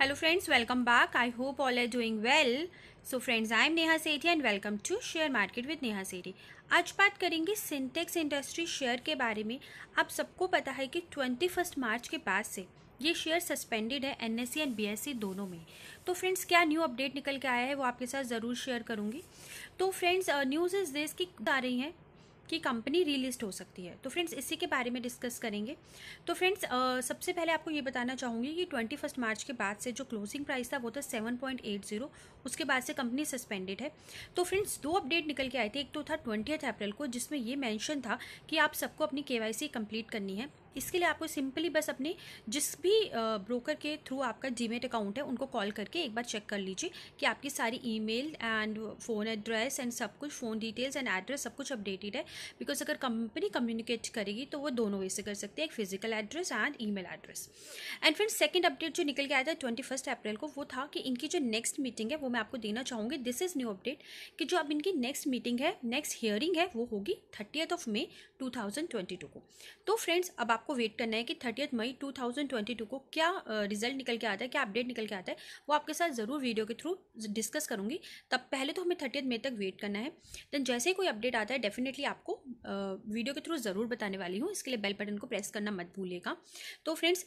hello friends welcome back I hope all are doing well so friends I am Neha Sethi and welcome to share market with Neha Sethi आज बात करेंगे syntax industry share के बारे में आप सबको पता है कि ट्वेंटी फर्स्ट मार्च के बाद से ये शेयर सस्पेंडेड है N S C and B S C दोनों में तो फ्रेंड्स क्या न्यू अपडेट निकल के आया है वो आपके साथ ज़रूर शेयर करूँगी तो फ्रेंड्स न्यूज़ इज़ दिस की आ रही हैं कि कंपनी रीलिस्ट हो सकती है तो फ्रेंड्स इसी के बारे में डिस्कस करेंगे तो फ्रेंड्स सबसे पहले आपको ये बताना चाहूँगी कि ट्वेंटी फर्स्ट मार्च के बाद से जो क्लोजिंग प्राइस था वो था सेवन पॉइंट एट जीरो उसके बाद से कंपनी सस्पेंडेड है तो फ्रेंड्स दो अपडेट निकल के आई थी एक तो था ट्वेंटी अप्रैल को जिसमें ये मैंशन था कि आप सबको अपनी के कंप्लीट करनी है इसके लिए आपको सिंपली बस अपने जिस भी ब्रोकर के थ्रू आपका जीमेट अकाउंट है उनको कॉल करके एक बार चेक कर लीजिए कि आपकी सारी email and phone address and सब कुछ फ़ोन डिटेल्स एंड एड्रेस सब कुछ अपडेटेड है बिकॉज अगर कंपनी कम्युनिकेट करेगी तो वो दोनों वे से कर सकते हैं एक physical address and e address and friend second update जो निकल के आया था ट्वेंटी फर्स्ट अप्रैल को वो था कि इनकी जो नेक्स्ट मीटिंग है वो मैं आपको देना चाहूँगी दिस इज़ न्यू अपडेट कि जो अब इनकी नेक्स्ट मीटिंग है नेक्स्ट हियरिंग है वो होगी थर्टीथ ऑफ मे टू को तो फ्रेंड्स अब आप आपको वेट करना है कि थर्टीथ मई 2022 को क्या रिजल्ट निकल के आता है क्या अपडेट निकल के आता है वो आपके साथ ज़रूर वीडियो के थ्रू डिस्कस करूँगी तब पहले तो हमें थर्टीथ मई तक वेट करना है देन जैसे ही कोई अपडेट आता है डेफिनेटली आपको वीडियो के थ्रू ज़रूर बताने वाली हूँ इसके लिए बेल बटन को प्रेस करना मत भूलेगा तो फ्रेंड्स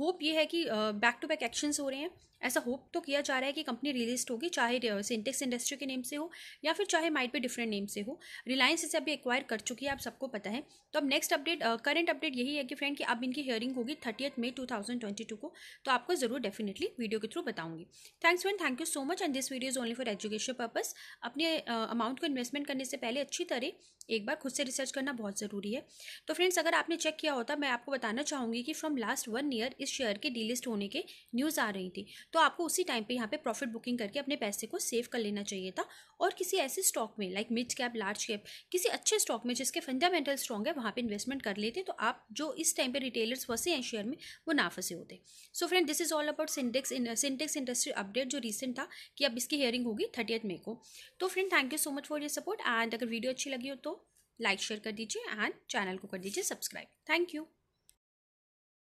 होप ये है कि बैक टू बैक एक्शंस हो रहे हैं ऐसा होप तो किया जा रहा है कि कंपनी रिलिस्ट होगी चाहे सिंटेक्स इंडस्ट्री के नेम से हो या फिर चाहे माइट भी डिफरेंट नेम से हो रिलायंस इसे अभी एक्वायर कर चुकी है आप सबको पता है तो अब नेक्स्ट अपडेट करंट अपडेट यही है कि फ्रेंड कि अब इनकी हियरिंग होगी थर्टीथ मे टू को तो आपको जरूर डेफिनेटली वीडियो के थ्रू बताऊंगी thanks friend thank you so much and this video is only for education purpose अपने अमाउंट को इन्वेस्टमेंट करने से पहले अच्छी तरह एक बार खुद से रिसर्च करना बहुत ज़रूरी है तो फ्रेंड्स अगर आपने चेक किया होता मैं आपको बताना चाहूँगी कि फ्रॉम लास्ट वन ईयर इस शेयर के डीलिस्ट होने के न्यूज़ आ रही थी तो आपको उसी टाइम पे यहाँ पे प्रॉफिट बुकिंग करके अपने पैसे को सेव कर लेना चाहिए था और किसी ऐसे स्टॉक में like mid cap large cap किसी अच्छे स्टॉक में जिसके फंडामेंटल स्ट्रॉन्ग है वहाँ पर इन्वेस्टमेंट कर लेते तो आप जो इस टाइम पर रिटेलर्स फंसे हैं शेयर में वो ना फंसे होते so friend this is all about Sintex Sintex industry update जो रिसेंट था कि अब इसकी हेयरिंग होगी थर्टी मे को तो friend thank you so much for your support and अगर वीडियो अच्छी लगी हो तो लाइक शेयर कर दीजिए एंड चैनल को कर दीजिए सब्सक्राइब थैंक यू